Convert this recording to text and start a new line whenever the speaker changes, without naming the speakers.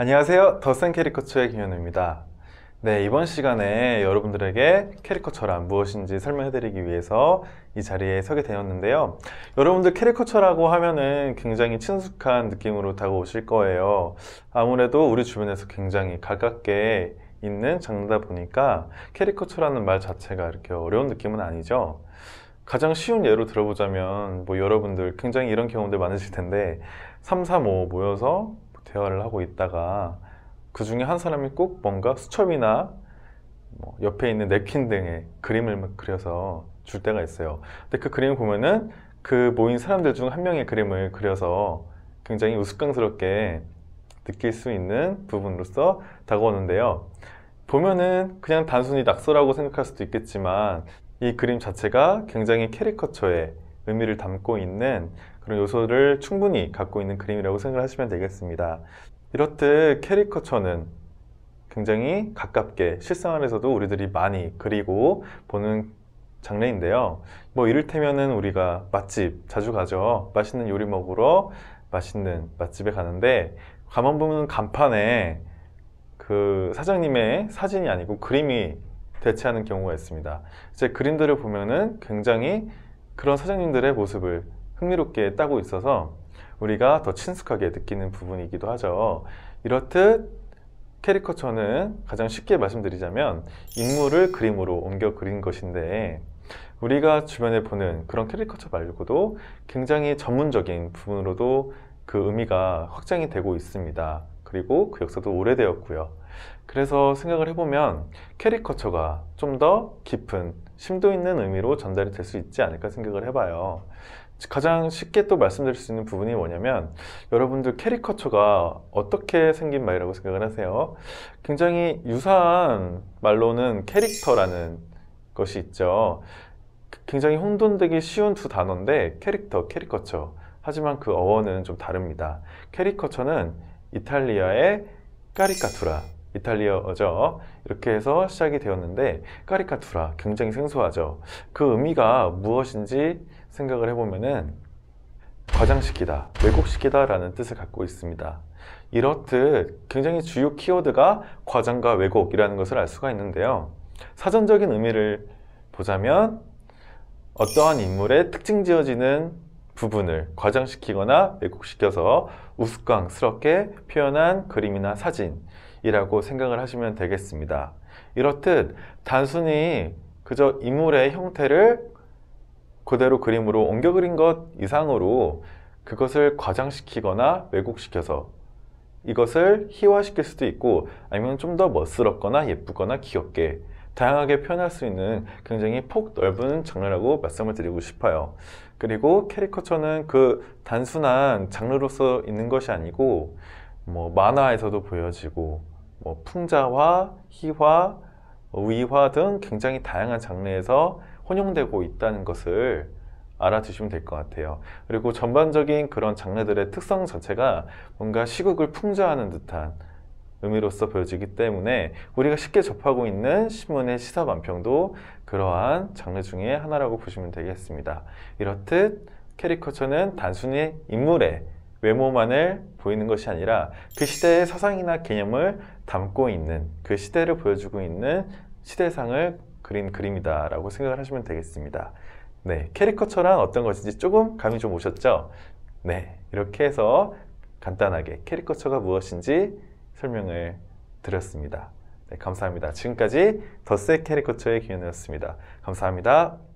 안녕하세요. 더센 캐리커처의 김현우입니다. 네, 이번 시간에 여러분들에게 캐리커처란 무엇인지 설명해드리기 위해서 이 자리에 서게 되었는데요. 여러분들 캐리커처라고 하면은 굉장히 친숙한 느낌으로 다가오실 거예요. 아무래도 우리 주변에서 굉장히 가깝게 있는 장르다 보니까 캐리커처라는 말 자체가 이렇게 어려운 느낌은 아니죠. 가장 쉬운 예로 들어보자면 뭐 여러분들 굉장히 이런 경험들 많으실 텐데 3, 4, 5 모여서 대화를 하고 있다가 그 중에 한 사람이 꼭 뭔가 수첩이나 뭐 옆에 있는 냅킨 등의 그림을 그려서 줄 때가 있어요. 근데 그 그림을 보면은 그 모인 사람들 중 한 명의 그림을 그려서 굉장히 우스꽝스럽게 느낄 수 있는 부분으로서 다가오는데요. 보면은 그냥 단순히 낙서라고 생각할 수도 있겠지만 이 그림 자체가 굉장히 캐리커처의 의미를 담고 있는 그런 요소를 충분히 갖고 있는 그림이라고 생각 하시면 되겠습니다. 이렇듯 캐리커처는 굉장히 가깝게 실생활에서도 우리들이 많이 그리고 보는 장르인데요. 뭐 이를테면은 우리가 맛집 자주 가죠. 맛있는 요리 먹으러 맛있는 맛집에 가는데 가만 보면 간판에 그 사장님의 사진이 아니고 그림이 대체하는 경우가 있습니다. 이제 그림들을 보면은 굉장히 그런 사장님들의 모습을 흥미롭게 따고 있어서 우리가 더 친숙하게 느끼는 부분이기도 하죠. 이렇듯 캐리커처는 가장 쉽게 말씀드리자면 인물을 그림으로 옮겨 그린 것인데 우리가 주변에 보는 그런 캐리커처 말고도 굉장히 전문적인 부분으로도 그 의미가 확장이 되고 있습니다. 그리고 그 역사도 오래되었고요. 그래서 생각을 해보면 캐리커처가 좀 더 깊은 심도 있는 의미로 전달이 될 수 있지 않을까 생각을 해봐요. 가장 쉽게 또 말씀드릴 수 있는 부분이 뭐냐면 여러분들 캐리커처가 어떻게 생긴 말이라고 생각을 하세요? 굉장히 유사한 말로는 캐릭터라는 것이 있죠. 굉장히 혼돈되기 쉬운 두 단어인데 캐릭터, 캐리커처. 하지만 그 어원은 좀 다릅니다. 캐리커처는 이탈리아의 까리카투라 이탈리아어죠. 이렇게 해서 시작이 되었는데 까리카투라 굉장히 생소하죠. 그 의미가 무엇인지 생각을 해보면은 과장시키다, 왜곡시키다 라는 뜻을 갖고 있습니다. 이렇듯 굉장히 주요 키워드가 과장과 왜곡이라는 것을 알 수가 있는데요. 사전적인 의미를 보자면 어떠한 인물의 특징 지어지는 부분을 과장시키거나 왜곡시켜서 우스꽝스럽게 표현한 그림이나 사진 이라고 생각을 하시면 되겠습니다. 이렇듯 단순히 그저 인물의 형태를 그대로 그림으로 옮겨 그린 것 이상으로 그것을 과장시키거나 왜곡시켜서 이것을 희화시킬 수도 있고 아니면 좀 더 멋스럽거나 예쁘거나 귀엽게 다양하게 표현할 수 있는 굉장히 폭 넓은 장르라고 말씀을 드리고 싶어요. 그리고 캐리커처는 그 단순한 장르로서 있는 것이 아니고 뭐 만화에서도 보여지고 뭐 풍자화, 희화, 의화등 굉장히 다양한 장르에서 혼용되고 있다는 것을 알아두시면 될 것 같아요. 그리고 전반적인 그런 장르들의 특성 자체가 뭔가 시국을 풍자하는 듯한 의미로서 보여지기 때문에 우리가 쉽게 접하고 있는 신문의 시사 반평도 그러한 장르 중에 하나라고 보시면 되겠습니다. 이렇듯 캐리커처는 단순히 인물의 외모만을 보이는 것이 아니라 그 시대의 사상이나 개념을 담고 있는 그 시대를 보여주고 있는 시대상을 그린 그림이다라고 생각을 하시면 되겠습니다. 네, 캐리커처란 어떤 것인지 조금 감이 좀 오셨죠? 네, 이렇게 해서 간단하게 캐리커처가 무엇인지 설명을 드렸습니다. 네, 감사합니다. 지금까지 덧새 캐리커처의 김현우였습니다. 감사합니다.